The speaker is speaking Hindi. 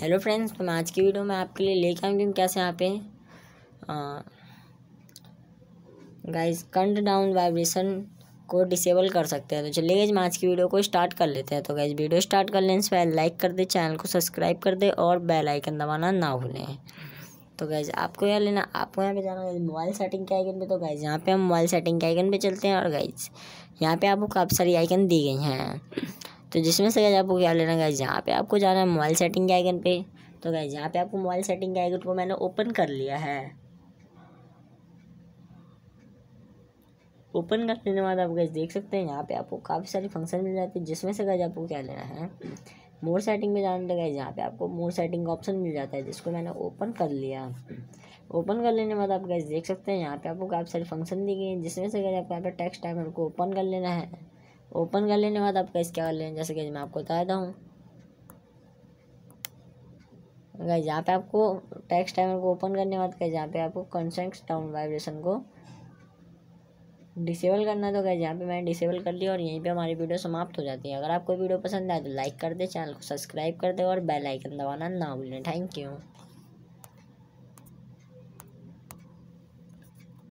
हेलो फ्रेंड्स तो मैं आज की वीडियो में आपके लिए लेके आऊँगी कैसे यहाँ पे गाइस कंट डाउन वाइब्रेशन को डिसेबल कर सकते हैं तो चलिए गाइज मैं आज की वीडियो को स्टार्ट कर लेते हैं तो गाइज वीडियो स्टार्ट कर लेने से पहले लाइक कर दे चैनल को सब्सक्राइब कर दे और बेल आइकन दबाना ना भूलें तो गैज़ आपको यहाँ लेना आपको यहाँ पे जाना है मोबाइल सेटिंग के आइकन पे तो गैज़ यहाँ पे हम मोबाइल सेटिंग के आइकन पे चलते हैं और गैज़ यहाँ पे आपको काफ़ी सारी आइकन दी गई हैं तो जिसमें से गया आपको क्या लेना है जहाँ पे आपको जाना है मोबाइल सेटिंग के आइकन पे तो गए जहाँ पे आपको मोबाइल सेटिंग के आइकन को मैंने ओपन कर लिया है ओपन कर लेने के बाद आप गैस देख सकते हैं यहाँ पे आपको काफ़ी सारे फंक्शन मिल जाते हैं जिसमें से गए आपको क्या लेना है मोर सेटिंग में जाने लगा जहाँ पे आपको मोर सेटिंग का ऑप्शन मिल जाता है जिसको तो मैंने ओपन कर लिया ओपन कर लेने के बाद आप गैस देख सकते हैं यहाँ पे आपको काफ़ी सारे फंक्शन दिए गए हैं जिसमें से गए आपको यहाँ पे टैक्स टाइमर को ओपन कर लेना है ओपन कर लेने के बाद कैसे क्या कर लेना जैसे कि मैं आपको बता देता हूँ गाइज यहाँ पे आपको टैक्स टाइमर को ओपन करने के बाद गाइज यहाँ पे आपको कंसेंट डाउन वाइब्रेशन को डिसेबल करना तो गाइज यहाँ पे मैंने डिसेबल कर लिया और यहीं पे हमारी वीडियो समाप्त हो जाती है अगर आपको वीडियो पसंद आए तो लाइक कर दे चैनल को सब्सक्राइब कर दे और बेल आइकन दबाना ना भूलें थैंक यू